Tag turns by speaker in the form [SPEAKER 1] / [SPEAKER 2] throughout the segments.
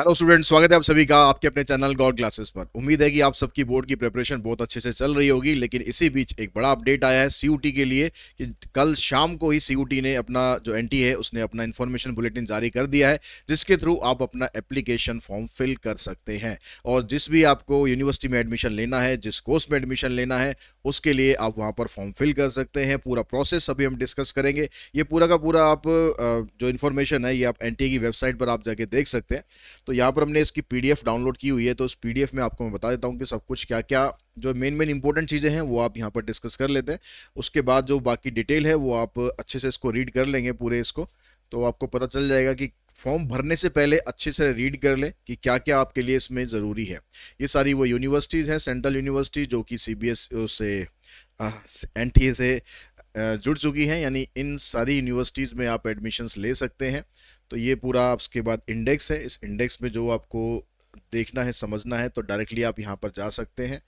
[SPEAKER 1] Hello student स्वागत है आप सभी का आपके अपने चैनल गॉड क्लासेस पर उम्मीद है कि आप सबकी बोर्ड की प्रिपरेशन बहुत अच्छे से चल रही होगी लेकिन इसी बीच एक बड़ा अपडेट आया है सी के लिए कि कल शाम को ही सी ने अपना जो एनटी है उसने अपना इन्फॉर्मेशन बुलेटिन जारी कर दिया है जिसके थ्रू आप अपना एप्लीकेशन फॉर्म फिल कर सकते हैं और जिस भी आपको यूनिवर्सिटी में एडमिशन लेना है जिस कोर्स में एडमिशन लेना है उसके लिए आप वहाँ पर फॉर्म फिल कर सकते हैं पूरा प्रोसेस अभी हम डिस्कस करेंगे ये पूरा का पूरा आप जो इन्फॉर्मेशन है ये आप एन की वेबसाइट पर आप जाके देख सकते हैं तो यहाँ पर हमने इसकी पीडीएफ डाउनलोड की हुई है तो उस पीडीएफ में आपको मैं बता देता हूँ कि सब कुछ क्या क्या जो मेन मेन इंपॉर्टेंट चीज़ें हैं वो आप यहाँ पर डिस्कस कर लेते हैं उसके बाद जो बाकी डिटेल है वो आप अच्छे से इसको रीड कर लेंगे पूरे इसको तो आपको पता चल जाएगा कि फॉर्म भरने से पहले अच्छे से रीड कर लें कि क्या क्या आपके लिए इसमें ज़रूरी है ये सारी वो यूनिवर्सिटीज़ हैं सेंट्रल यूनिवर्सिटी जो कि सी बी एस से एन टी ए से जुड़ चुकी हैं यानी इन सारी यूनिवर्सिटीज़ में आप एडमिशन्स ले सकते हैं तो ये पूरा उसके बाद इंडेक्स है इस इंडेक्स में जो आपको देखना है समझना है तो डायरेक्टली आप यहाँ पर जा सकते हैं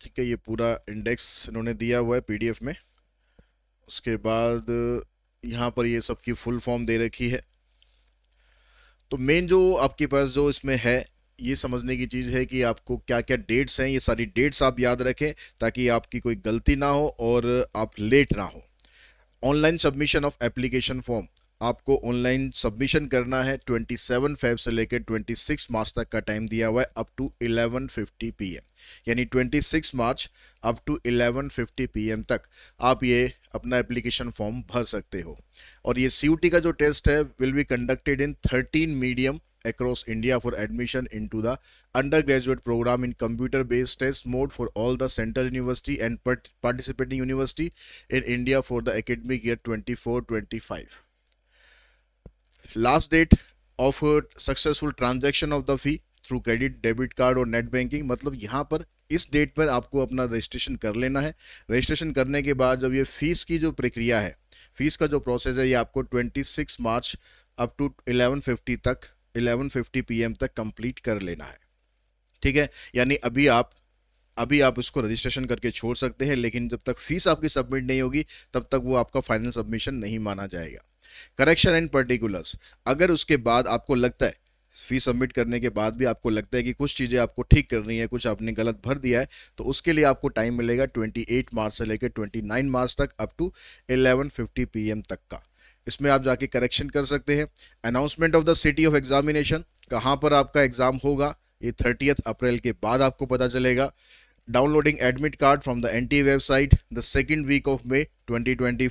[SPEAKER 1] ठीक है ये पूरा इंडेक्स इन्होंने दिया हुआ है पीडीएफ में उसके बाद यहाँ पर ये सबकी फुल फॉर्म दे रखी है तो मेन जो आपके पास जो इसमें है ये समझने की चीज़ है कि आपको क्या क्या डेट्स हैं ये सारी डेट्स आप याद रखें ताकि आपकी कोई गलती ना हो और आप लेट ना हो online submission of application form आपको ऑनलाइन सबमिशन करना है 27 फेब से लेकर 26 मार्च तक का टाइम दिया हुआ है अप टू 11:50 पीएम यानी 26 मार्च अप टू 11:50 पीएम तक आप ये अपना एप्लीकेशन फॉर्म भर सकते हो और ये सीयूटी का जो टेस्ट है will be conducted in 13 medium across India for admission into the undergraduate program in computer-based test mode for all the central university and participating university in India for the academic year 24-25. Last date of successful transaction of the fee through credit debit card और net banking मतलब यहाँ पर इस date पर आपको अपना registration कर लेना है रजिस्ट्रेशन करने के बाद जब ये फीस की जो प्रक्रिया है फीस का जो प्रोसेस है ये आपको 26 मार्च अप टू 11:50 तक 11:50 पीएम तक कंप्लीट कर लेना है ठीक है यानी अभी आप अभी आप उसको रजिस्ट्रेशन करके छोड़ सकते हैं लेकिन जब तक फीस आपकी सबमिट नहीं होगी तब तक वो आपका फाइनल सबमिशन नहीं माना जाएगा करेक्शन एंड पर्टिकुलर्स अगर उसके बाद आपको लगता है फी सबमिट करने के बाद भी आपको लगता है कि कुछ चीज़ें आपको ठीक करनी है कुछ आपने गलत भर दिया है तो उसके लिए आपको टाइम मिलेगा 28 मार्च से लेकर 29 मार्च तक अप टू 11:50 पीएम तक का इसमें आप जाके करेक्शन कर सकते हैं announcement of the city of examination कहाँ पर आपका एग्ज़ाम होगा ये थर्टियथ अप्रैल के बाद आपको पता चलेगा downloading admit card from the N website the second week of May twenty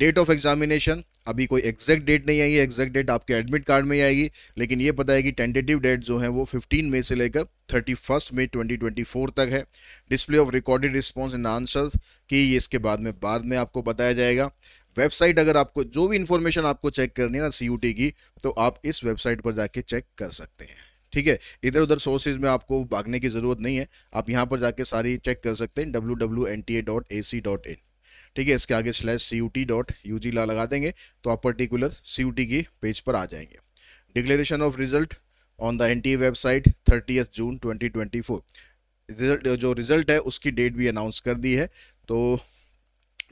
[SPEAKER 1] date of examination अभी कोई एग्जैक्ट डेट नहीं आई है एग्जैक्ट डेट आपके एडमिट कार्ड में ही आएगी लेकिन ये पता है कि टेंटेटिव डेट जो है वो 15 मई से लेकर 31 मई 2024 तक है display of recorded response and answer key ये इसके बाद में बाद में आपको बताया जाएगा वेबसाइट अगर आपको जो भी इन्फॉर्मेशन आपको चेक करनी है ना सी की तो आप इस वेबसाइट पर जाके चेक कर सकते हैं ठीक है इधर उधर सोर्सेज में आपको भागने की ज़रूरत नहीं है आप यहाँ पर जाके सारी चेक कर सकते हैं W W N T A dot A C dot in ठीक है इसके आगे slash C U T dot U G ला लगा देंगे तो आप पर्टिकुलर सी यू टी की पेज पर आ जाएंगे declaration of result on the N T website thirty June twenty twenty four result जो रिजल्ट है उसकी डेट भी अनाउंस कर दी है तो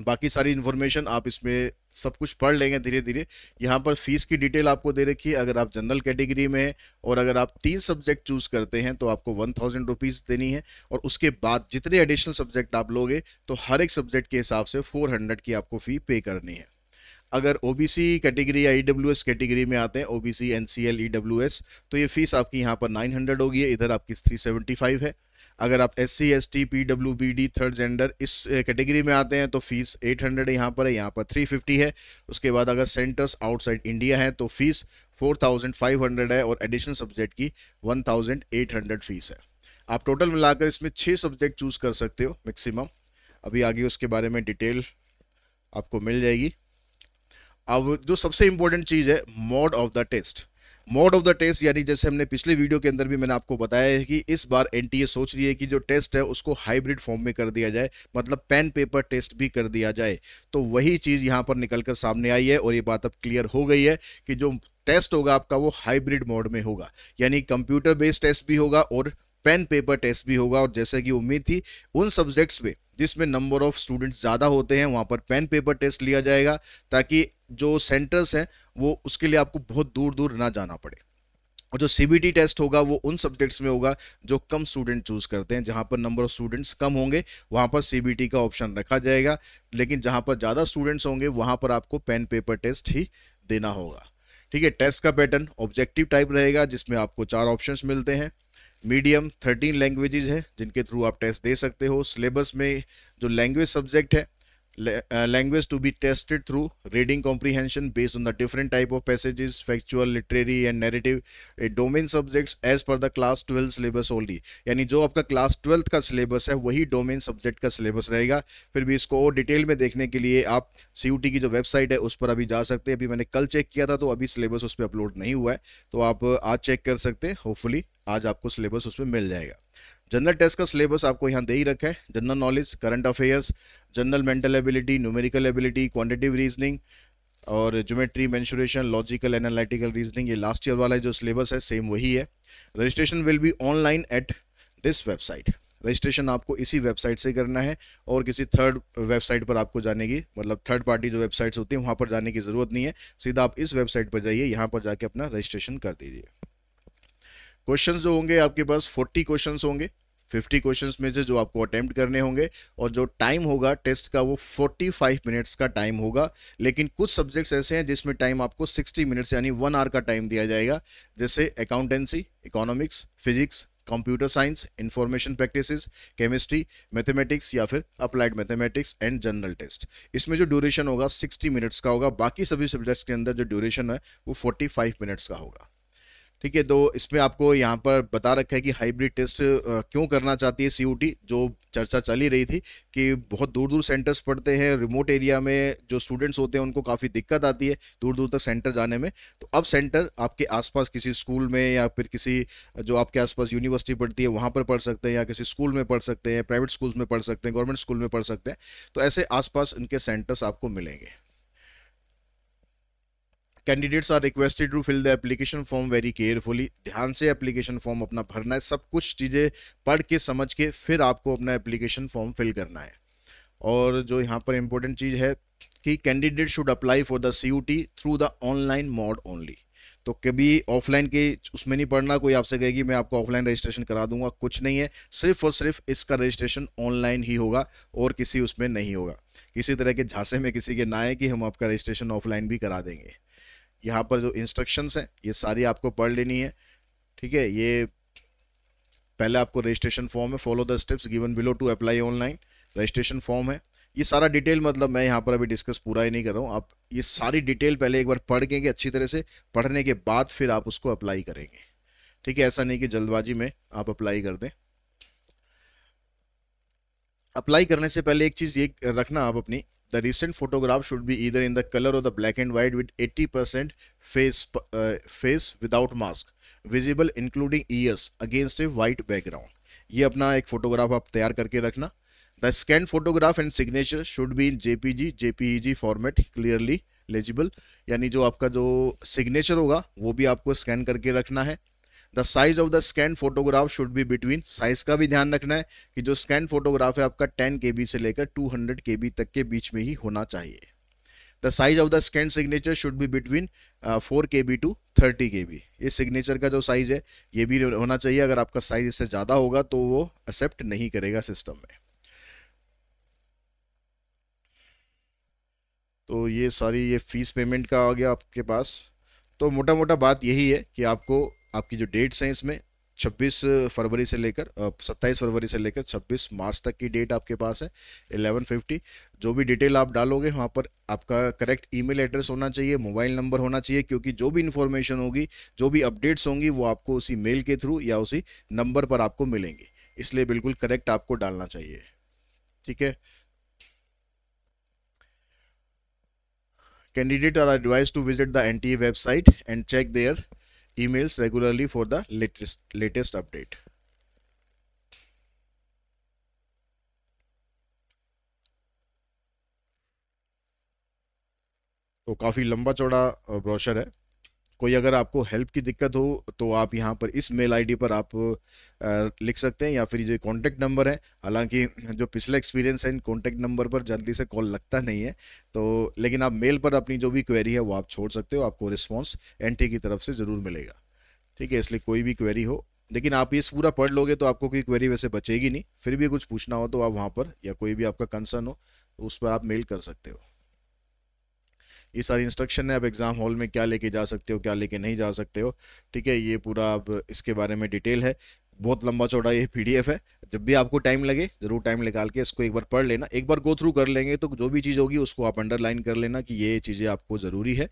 [SPEAKER 1] बाकी सारी इन्फॉर्मेशन आप इसमें सब कुछ पढ़ लेंगे धीरे धीरे यहाँ पर फीस की डिटेल आपको दे रखी है अगर आप जनरल कैटेगरी में हैं और अगर आप तीन सब्जेक्ट चूज़ करते हैं तो आपको वन थाउजेंड रुपीज़ देनी है और उसके बाद जितने एडिशनल सब्जेक्ट आप लोगे तो हर एक सब्जेक्ट के हिसाब से फोर हंड्रेड की आपको फ़ी पे करनी है अगर ओ सी कैटेगरी या ई डब्ल्यू एस कैटेगरी में आते हैं O B C N C L E S तो ये फ़ीस आपकी यहाँ पर नाइन हंड्रेड होगी इधर आपकी थ्री सेवेंटी फाइव है अगर आप S C S T P W B D third gender इस कैटेगरी में आते हैं तो फीस 800 हंड्रेड यहाँ पर है यहाँ पर 350 है उसके बाद अगर सेंटर्स आउटसाइड इंडिया है तो फीस 4500 है और एडिशनल सब्जेक्ट की 1800 फीस है आप टोटल मिलाकर इसमें छः सब्जेक्ट चूज़ कर सकते हो मैक्सिमम अभी आगे उसके बारे में डिटेल आपको मिल जाएगी अब जो सबसे इम्पोर्टेंट चीज़ है mode of the test mode of the test यानी जैसे हमने पिछले वीडियो के अंदर भी मैंने आपको बताया है कि इस बार एनटीए सोच रही है कि जो टेस्ट है उसको हाइब्रिड फॉर्म में कर दिया जाए मतलब पेन पेपर टेस्ट भी कर दिया जाए तो वही चीज़ यहाँ पर निकल कर सामने आई है और ये बात अब क्लियर हो गई है कि जो टेस्ट होगा आपका वो हाइब्रिड मोड में होगा यानी कंप्यूटर बेस्ड टेस्ट भी होगा और पेन पेपर टेस्ट भी होगा और जैसे कि उम्मीद थी उन सब्जेक्ट्स पे जिसमें नंबर ऑफ स्टूडेंट्स ज़्यादा होते हैं वहाँ पर पेन पेपर टेस्ट लिया जाएगा ताकि जो सेंटर्स हैं वो उसके लिए आपको बहुत दूर दूर ना जाना पड़े और जो सी टेस्ट होगा वो उन सब्जेक्ट्स में होगा जो कम स्टूडेंट चूज़ करते हैं जहाँ पर नंबर ऑफ स्टूडेंट्स कम होंगे वहाँ पर सी का ऑप्शन रखा जाएगा लेकिन जहाँ पर ज़्यादा स्टूडेंट्स होंगे वहाँ पर आपको पेन पेपर टेस्ट ही देना होगा ठीक है टेस्ट का पैटर्न ऑब्जेक्टिव टाइप रहेगा जिसमें आपको चार ऑप्शंस मिलते हैं मीडियम थर्टीन लैंग्वेजेज हैं जिनके थ्रू आप टेस्ट दे सकते हो सिलेबस में जो लैंग्वेज सब्जेक्ट है language to be tested through reading comprehension based on the different type of passages factual literary and narrative domain subjects as per the class twelfth syllabus only यानी जो आपका class twelfth का syllabus है वही domain subject का syllabus रहेगा फिर भी इसको और डिटेल में देखने के लिए आप सी यू टी की जो वेबसाइट है उस पर अभी जा सकते हैं अभी मैंने कल चेक किया था तो अभी सिलेबस उस पर अपलोड नहीं हुआ है तो आप आज चेक कर सकते हैं होपफुली आज आपको सिलेबस उस पर मिल जाएगा जनरल टेस्ट का सिलेबस आपको यहाँ दे ही रखा है general knowledge current affairs general mental ability numerical ability quantitative reasoning और geometry mensuration logical analytical reasoning ये लास्ट ईयर वाला जो सिलेबस है सेम वही है registration will be online at this website registration आपको इसी वेबसाइट से करना है और किसी थर्ड वेबसाइट पर आपको जाने की मतलब थर्ड पार्टी जो वेबसाइट्स होती हैं वहाँ पर जाने की ज़रूरत नहीं है सीधा आप इस वेबसाइट पर जाइए यहाँ पर जाके अपना रजिस्ट्रेशन कर दीजिए क्वेश्चंस जो होंगे आपके पास 40 क्वेश्चंस होंगे 50 क्वेश्चंस में से जो आपको अटेम्प्ट करने होंगे और जो टाइम होगा टेस्ट का वो 45 मिनट्स का टाइम होगा लेकिन कुछ सब्जेक्ट्स ऐसे हैं जिसमें टाइम आपको 60 मिनट्स यानी वन आवर का टाइम दिया जाएगा जैसे accountancy economics physics computer science informatics practices chemistry mathematics या फिर applied mathematics and general test इसमें जो ड्यूरेशन होगा 60 मिनट्स का होगा बाकी सभी सब्जेक्ट्स के अंदर जो ड्यूरेशन है वो 45 मिनट्स का होगा ठीक है तो इसमें आपको यहाँ पर बता रखा है कि हाइब्रिड टेस्ट क्यों करना चाहती है सी जो चर्चा चली रही थी कि बहुत दूर दूर सेंटर्स पढ़ते हैं रिमोट एरिया में जो स्टूडेंट्स होते हैं उनको काफ़ी दिक्कत आती है दूर दूर तक सेंटर जाने में तो अब सेंटर आपके आसपास किसी स्कूल में या फिर किसी जो आपके आसपास यूनिवर्सिटी पढ़ती है वहाँ पर पढ़ सकते हैं या किसी स्कूल में पढ़ सकते हैं प्राइवेट स्कूल्स में पढ़ सकते हैं गवर्नमेंट स्कूल में पढ़ सकते हैं तो ऐसे आसपास इनके सेंटर्स आपको मिलेंगे candidates are requested to fill the application form very carefully ध्यान से एप्लीकेशन फॉर्म अपना भरना है सब कुछ चीज़ें पढ़ के समझ के फिर आपको अपना एप्लीकेशन फॉर्म फिल करना है और जो यहाँ पर इम्पोर्टेंट चीज़ है कि candidate should apply for the C through the online mode only तो कभी ऑफलाइन के उसमें नहीं पढ़ना कोई आपसे कहेगी मैं आपको ऑफलाइन रजिस्ट्रेशन करा दूंगा कुछ नहीं है सिर्फ और सिर्फ इसका रजिस्ट्रेशन ऑनलाइन ही होगा और किसी उसमें नहीं होगा किसी तरह के झांसे में किसी के ना है कि हम आपका रजिस्ट्रेशन ऑफलाइन भी करा देंगे यहाँ पर जो इंस्ट्रक्शंस हैं ये सारी आपको पढ़ लेनी है ठीक है ये पहले आपको रजिस्ट्रेशन फॉर्म है follow the steps given below to apply online registration form है ये सारा डिटेल मतलब मैं यहाँ पर अभी डिस्कस पूरा ही नहीं कर रहा हूँ आप ये सारी डिटेल पहले एक बार पढ़ के अच्छी तरह से पढ़ने के बाद फिर आप उसको अप्लाई करेंगे ठीक है ऐसा नहीं कि जल्दबाजी में आप अप्लाई कर दें अप्लाई करने से पहले एक चीज़ ये रखना आप अपनी The recent photograph should be either in the color or the black and white with 80% face, uh, face without mask, visible including ears against a white background. ye apna ek photograph aap taiyar karke rakhna the scanned photograph and signature should be in jpg jpeg format clearly legible yani jo aapka jo signature hoga wo bhi aapko scan karke rakhna hai the size of the scan photograph should be between size का भी ध्यान रखना है कि जो scan photograph है आपका 10 के से लेकर 200 के तक के बीच में ही होना चाहिए the size of the scan signature should be between four K B to thirty K B ये सिग्नेचर का जो साइज है ये भी होना चाहिए अगर आपका साइज इससे ज़्यादा होगा तो वो एक्सेप्ट नहीं करेगा सिस्टम में तो ये सारी ये फीस पेमेंट का आ गया आपके पास तो मोटा मोटा बात यही है कि आपको आपकी जो डेट्स हैं इसमें 26 फरवरी से लेकर 27 फरवरी से लेकर 26 मार्च तक की डेट आपके पास है 1150 जो भी डिटेल आप डालोगे वहाँ पर आपका करेक्ट ईमेल एड्रेस होना चाहिए मोबाइल नंबर होना चाहिए क्योंकि जो भी इन्फॉर्मेशन होगी जो भी अपडेट्स होंगी वो आपको उसी मेल के थ्रू या उसी नंबर पर आपको मिलेंगी इसलिए बिल्कुल करेक्ट आपको डालना चाहिए ठीक है candidate are advised to visit the NTA website and check their emails regularly for the latest, latest update. तो काफ़ी लंबा चौड़ा ब्रोशर है कोई अगर आपको हेल्प की दिक्कत हो तो आप यहाँ पर इस मेल आईडी पर आप लिख सकते हैं या फिर जो कॉन्टैक्ट नंबर है हालांकि जो पिछला एक्सपीरियंस है इन कॉन्टैक्ट नंबर पर जल्दी से कॉल लगता नहीं है तो लेकिन आप मेल पर अपनी जो भी क्वेरी है वो आप छोड़ सकते हो आपको रिस्पॉन्स एन की तरफ से ज़रूर मिलेगा ठीक है इसलिए कोई भी क्वेरी हो लेकिन आप ये पूरा पढ़ लोगे तो आपको कोई क्वेरी वैसे बचेगी नहीं फिर भी कुछ पूछना हो तो आप वहाँ पर या कोई भी आपका कंसर्न हो तो उस पर आप मेल कर सकते हो ये सारी इंस्ट्रक्शन है आप एग्ज़ाम हॉल में क्या लेके जा सकते हो क्या लेके नहीं जा सकते हो ठीक है ये पूरा अब इसके बारे में डिटेल है बहुत लंबा चौड़ा ये पीडीएफ है जब भी आपको टाइम लगे ज़रूर टाइम निकाल के इसको एक बार पढ़ लेना एक बार गो थ्रू कर लेंगे तो जो भी चीज़ होगी उसको आप अंडरलाइन कर लेना कि ये चीज़ें आपको ज़रूरी है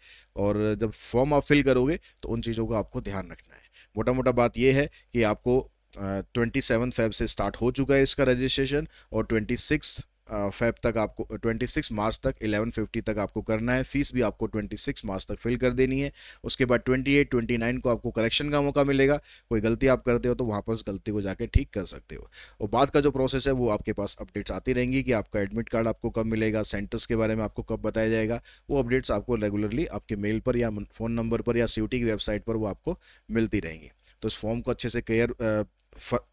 [SPEAKER 1] और जब फॉर्म आप फिल करोगे तो उन चीज़ों का आपको ध्यान रखना है मोटा मोटा बात यह है कि आपको ट्वेंटी सेवन फेब से स्टार्ट हो चुका है इसका रजिस्ट्रेशन और ट्वेंटी सिक्स फेब तक आपको 26 मार्च तक 1150 तक आपको करना है फीस भी आपको 26 मार्च तक फिल कर देनी है उसके बाद 28 29 को आपको करेक्शन का मौका मिलेगा कोई गलती आप करते हो तो वहाँ पर उस गलती को जाके ठीक कर सकते हो और बाद का जो प्रोसेस है वो आपके पास अपडेट्स आती रहेंगी कि आपका एडमिट कार्ड आपको कब मिलेगा सेंटर्स के बारे में आपको कब बताया जाएगा वो अपडेट्स आपको रेगुलरली आपके मेल पर या फ़ोन नंबर पर या सी की वेबसाइट पर वो आपको मिलती रहेंगी तो इस फॉर्म को अच्छे से केयर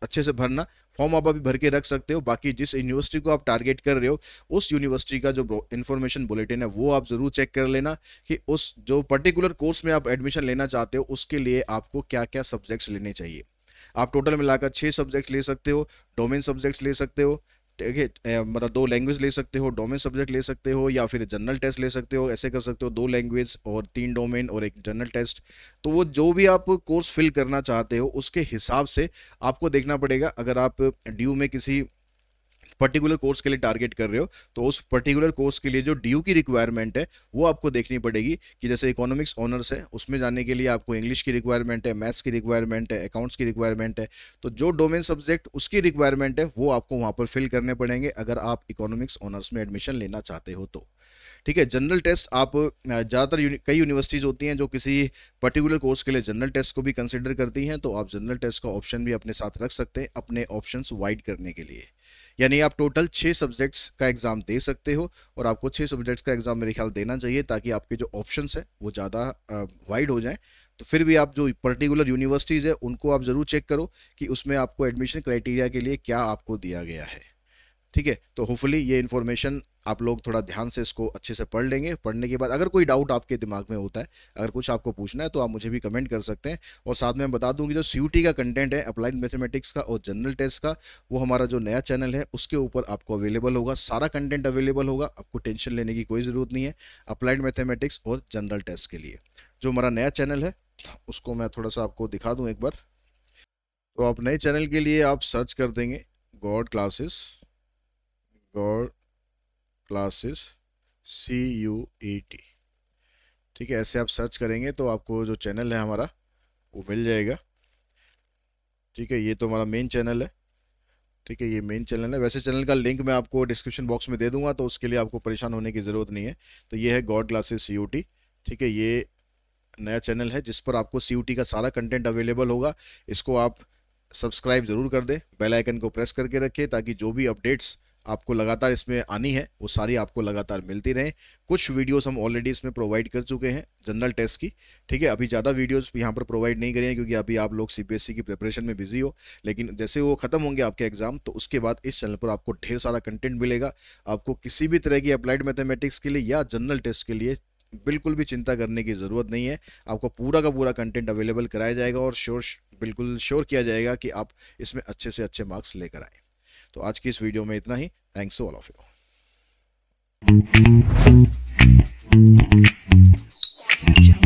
[SPEAKER 1] अच्छे से भरना फॉर्म आप अभी भर के रख सकते हो बाकी जिस यूनिवर्सिटी को आप टारगेट कर रहे हो उस यूनिवर्सिटी का जो इन्फॉर्मेशन बुलेटिन है वो आप ज़रूर चेक कर लेना कि उस जो पर्टिकुलर कोर्स में आप एडमिशन लेना चाहते हो उसके लिए आपको क्या क्या सब्जेक्ट्स लेने चाहिए आप टोटल मिलाकर छः सब्जेक्ट्स ले सकते हो डोमेन सब्जेक्ट्स ले सकते हो ठीक है मतलब दो लैंग्वेज ले सकते हो डोमेन सब्जेक्ट ले सकते हो या फिर जनरल टेस्ट ले सकते हो ऐसे कर सकते हो दो लैंग्वेज और तीन डोमेन और एक जनरल टेस्ट तो वो जो भी आप कोर्स फिल करना चाहते हो उसके हिसाब से आपको देखना पड़ेगा अगर आप ड्यू में किसी पर्टिकुलर कोर्स के लिए टारगेट कर रहे हो तो उस पर्टिकुलर कोर्स के लिए जो ड्यू की रिक्वायरमेंट है वो आपको देखनी पड़ेगी कि जैसे इकोनॉमिक्स ऑनर्स है उसमें जाने के लिए आपको इंग्लिश की रिक्वायरमेंट है मैथ्स की रिक्वायरमेंट है अकाउंट्स की रिक्वायरमेंट है तो जो डोमेन सब्जेक्ट उसकी रिक्वायरमेंट है वो आपको वहाँ पर फिल करने पड़ेंगे अगर आप इकोनॉमिक्स ऑनर्स में एडमिशन लेना चाहते हो तो ठीक है जनरल टेस्ट आप ज़्यादातर यूनि, कई यूनिवर्सिटीज़ होती हैं जो किसी पर्टिकुलर कोर्स के लिए जनरल टेस्ट को भी कंसिडर करती हैं तो आप जनरल टेस्ट का ऑप्शन भी अपने साथ रख सकते हैं अपने ऑप्शंस वाइड करने के लिए यानी आप टोटल छः सब्जेक्ट्स का एग्ज़ाम दे सकते हो और आपको छः सब्जेक्ट्स का एग्ज़ाम मेरे ख्याल देना चाहिए ताकि आपके जो ऑप्शन है वो ज़्यादा वाइड हो जाएँ तो फिर भी आप जो पर्टिकुलर यूनिवर्सिटीज़ है उनको आप ज़रूर चेक करो कि उसमें आपको एडमिशन क्राइटेरिया के लिए क्या आपको दिया गया है ठीक है तो होपफुली ये इन्फॉर्मेशन आप लोग थोड़ा ध्यान से इसको अच्छे से पढ़ लेंगे पढ़ने के बाद अगर कोई डाउट आपके दिमाग में होता है अगर कुछ आपको पूछना है तो आप मुझे भी कमेंट कर सकते हैं और साथ में बता दूँगी जो सी का कंटेंट है अप्लाइड मैथमेटिक्स का और जनरल टेस्ट का वो हमारा जो नया चैनल है उसके ऊपर आपको अवेलेबल होगा सारा कंटेंट अवेलेबल होगा आपको टेंशन लेने की कोई ज़रूरत नहीं है अप्लाइड मैथेमेटिक्स और जनरल टेस्ट के लिए जो हमारा नया चैनल है उसको मैं थोड़ा सा आपको दिखा दूँ एक बार तो आप नए चैनल के लिए आप सर्च कर देंगे God classes God classes C U E T ठीक है ऐसे आप सर्च करेंगे तो आपको जो चैनल है हमारा वो मिल जाएगा ठीक है ये तो हमारा मेन चैनल है ठीक है ये मेन चैनल है वैसे चैनल का लिंक मैं आपको डिस्क्रिप्शन बॉक्स में दे दूंगा तो उसके लिए आपको परेशान होने की ज़रूरत नहीं है तो ये है God classes C U T ठीक है ये नया चैनल है जिस पर आपको सी यू टी का सारा कंटेंट अवेलेबल होगा इसको आप सब्सक्राइब ज़रूर कर दें बेल आइकन को प्रेस करके रखें ताकि जो भी अपडेट्स आपको लगातार इसमें आनी है वो सारी आपको लगातार मिलती रहें कुछ वीडियोस हम ऑलरेडी इसमें प्रोवाइड कर चुके हैं जनरल टेस्ट की ठीक है अभी ज़्यादा वीडियोस यहाँ पर प्रोवाइड नहीं करें क्योंकि अभी आप लोग सीबीएसई की प्रिपरेशन में बिजी हो लेकिन जैसे वो खत्म होंगे आपके एग्जाम तो उसके बाद इस चैनल पर आपको ढेर सारा कंटेंट मिलेगा आपको किसी भी तरह की अप्लाइड मैथेमेटिक्स के लिए या जनरल टेस्ट के लिए बिल्कुल भी चिंता करने की ज़रूरत नहीं है आपको पूरा का पूरा कंटेंट अवेलेबल कराया जाएगा और श्योर बिल्कुल श्योर किया जाएगा कि आप इसमें अच्छे से अच्छे मार्क्स लेकर आएँ तो आज की इस वीडियो में इतना ही थैंक्स ऑल ऑफ यू